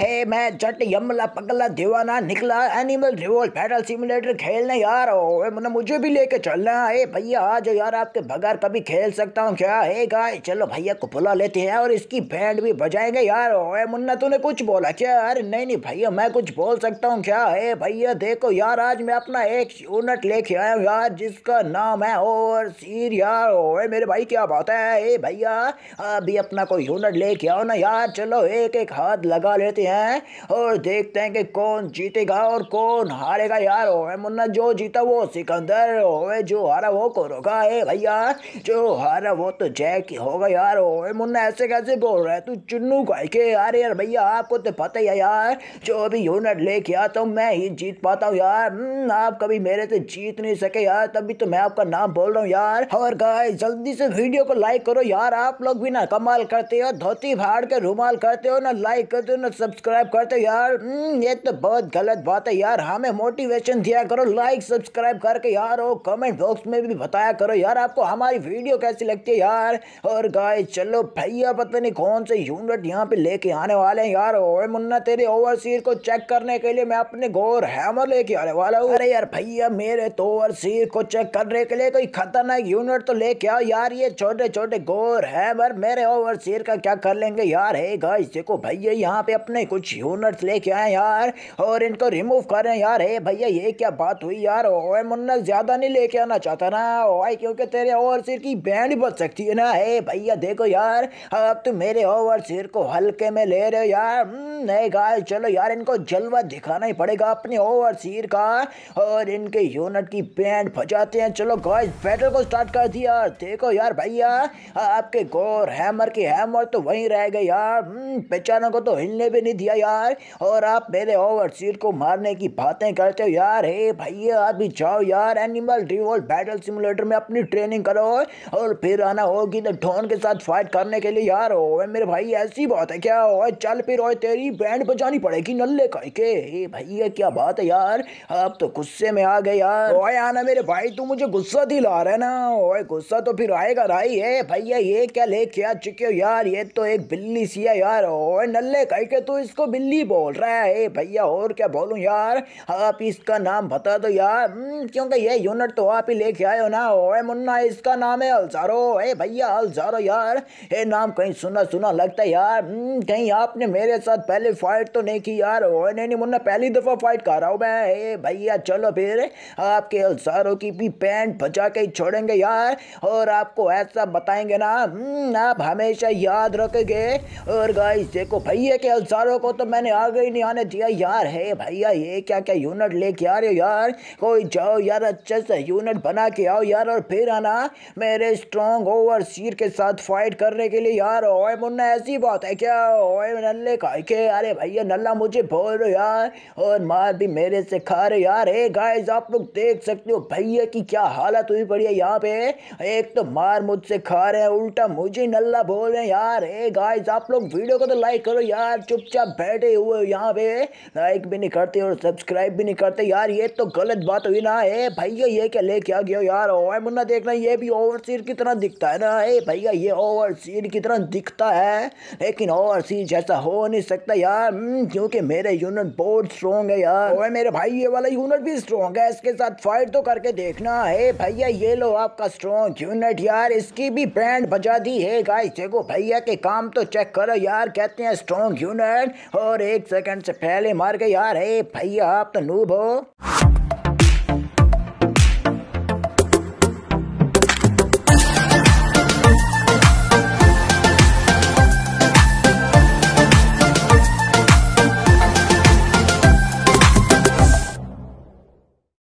हे मैं जट यमला पगला दीवाना निकला एनिमल रिवोल्ट पैडल सिमुलेटर खेलने यार हो मतलब मुझे भी लेके चलना है भैया आज यार आपके बगैर कभी खेल सकता हूँ क्या है गाय चलो भैया को बुला लेते हैं और इसकी बैंड भी बजाएंगे यार ओए मुन्ना तूने कुछ बोला क्या अरे नहीं नहीं भैया मैं कुछ बोल सकता हूँ क्या है भैया देखो यार आज मैं अपना एक यूनिट लेके आया हूँ यार जिसका नाम है और सीर यार ओए मेरे भाई क्या बात है भैया अभी अपना कोई यूनिट लेके आओ ना यार चलो एक एक हाथ लगा लेते हैं हैं और देखते हैं कि कौन जीतेगा और कौन हारेगा यार ओए मुन्ना जो जीता वो सिकंदर ओए जो हारा वो कौन होगा ए भैया जो हारा वो तो जैक होगा यार ओए मुन्ना ऐसे कैसे बोल रहा है तू चुन्नू का के यार यार भैया आपको तो पता ही है यार जो भी यूनिट लेके आता हूँ मैं ही जीत पाता हूँ यार हम्म, आप कभी मेरे से जीत नहीं सके यार तभी तो मैं आपका नाम बोल रहा हूँ यार और गाय जल्दी से वीडियो को लाइक करो यार आप लोग भी ना कमाल करते हो धोती फाड़ के रुमाल करते हो ना लाइक करते हो ना सब्सक्राइब सब्सक्राइब करते यार हम्म, ये तो बहुत गलत बात है यार हमें मोटिवेशन दिया करो लाइक सब्सक्राइब करके यार और कमेंट बॉक्स में भी बताया करो यार आपको हमारी वीडियो कैसी लगती है यार और गाय चलो भैया पता नहीं कौन से यूनिट यहाँ पे लेके आने वाले हैं यार ओए मुन्ना तेरे ओवरसीर को चेक करने के लिए मैं अपने गोर हैमर लेके आने वाला हूँ अरे यार भैया मेरे तो ओवरसीर को चेक करने के लिए कोई खतरनाक यूनिट तो लेके आओ यार ये छोटे छोटे गोर हैमर मेरे ओवरसीर का क्या कर लेंगे यार है गाय देखो भैया यहाँ पे अपने कुछ यूनिट्स लेके आए यार और इनको रिमूव करें यार हे भैया ये क्या बात हुई यार ओए मुन्ना ज़्यादा नहीं लेके आना चाहता ना ओए क्योंकि तेरे ओवर सिर की बैंड बच सकती है ना हे भैया देखो यार अब तुम मेरे ओवर सिर को हल्के में ले रहे हो यार हम्म, नहीं गाय चलो यार इनको जलवा दिखाना ही पड़ेगा अपने ओवर सिर का और इनके यूनिट की बैंड फजाते हैं चलो गाय बैटल को स्टार्ट कर दिया यार देखो यार भैया आपके गोर हैमर के हैमर तो वहीं रह गए यार हम्म, बेचारों को तो हिलने भी नहीं दिया यार और आप मेरे ओवर सीट को मारने की बातें करते हो यार हे भैया आप भी जाओ यार एनिमल रिवॉल्ट बैटल सिमुलेटर में अपनी ट्रेनिंग करो और फिर आना होगी तो ढोन के साथ फाइट करने के लिए यार हो मेरे भाई ऐसी बात है क्या हो चल फिर और तेरी बैंड बजानी पड़ेगी नल्ले करके हे भैया क्या बात है यार आप तो गुस्से में आ गए यार ओए आना मेरे भाई तू मुझे गुस्सा दिला रहा है ना ओए गुस्सा तो फिर आएगा राई है भैया ये क्या लेके आ चुके हो यार ये तो एक बिल्ली सी है यार ओए नल्ले करके तू इसको बिल्ली बोल रहा है ए भैया और क्या बोलूँ यार आप इसका नाम बता दो यार हम्म, क्योंकि ये यूनिट तो आप ही लेके आए हो ना ओए मुन्ना इसका नाम है अलजारो ए भैया अलजारो यार ये नाम कहीं सुना सुना लगता है यार हम्म, कहीं आपने मेरे साथ पहले फाइट तो नहीं की यार ओ नहीं नहीं मुन्ना पहली दफ़ा फाइट कर रहा हूँ मैं ए भैया चलो फिर आपके अलजारो की भी पैंट बचा के छोड़ेंगे यार और आपको ऐसा बताएंगे ना हम्म, आप हमेशा याद रखेंगे और गाइस देखो भैया के अलजारो यारों को तो मैंने आगे ही नहीं आने दिया यार है भैया ये क्या क्या यूनिट लेके आ रहे हो यार कोई जाओ यार अच्छे से यूनिट बना के आओ यार और फिर आना मेरे स्ट्रॉन्ग ओवर सीर के साथ फाइट करने के लिए यार ओए मुन्ना ऐसी बात है क्या ओए नल्ले खा के अरे भैया नल्ला मुझे बोल रहे यार और मार भी मेरे से खा रहे यार ए गाइस आप लोग देख सकते हो भैया की क्या हालत हुई पड़ी है यहाँ पे एक तो मार मुझसे खा रहे हैं उल्टा मुझे नल्ला बोल रहे हैं यार ए गाइस आप लोग वीडियो को तो लाइक करो यार चुपचाप हमेशा बैठे हुए यहाँ पे लाइक भी नहीं करते और सब्सक्राइब भी नहीं करते यार ये तो गलत बात हुई ना है भैया ये क्या लेके आ गया यार ओए मुन्ना देखना ये भी ओवरसीर की तरह दिखता है ना है भैया ये ओवरसीर की तरह दिखता है लेकिन ओवरसीर जैसा हो नहीं सकता यार हम्म, क्योंकि मेरे यूनिट बहुत स्ट्रॉन्ग है यार और मेरे भाई ये वाला यूनिट भी स्ट्रॉन्ग है इसके साथ फाइट तो करके देखना है भैया ये लो आपका स्ट्रॉन्ग यूनिट यार इसकी भी ब्रांड बजा दी है गाइस देखो भैया के काम तो चेक करो यार कहते हैं स्ट्रॉन्ग यूनिट और एक सेकंड से पहले मार के यार है भैया आप तो नूब हो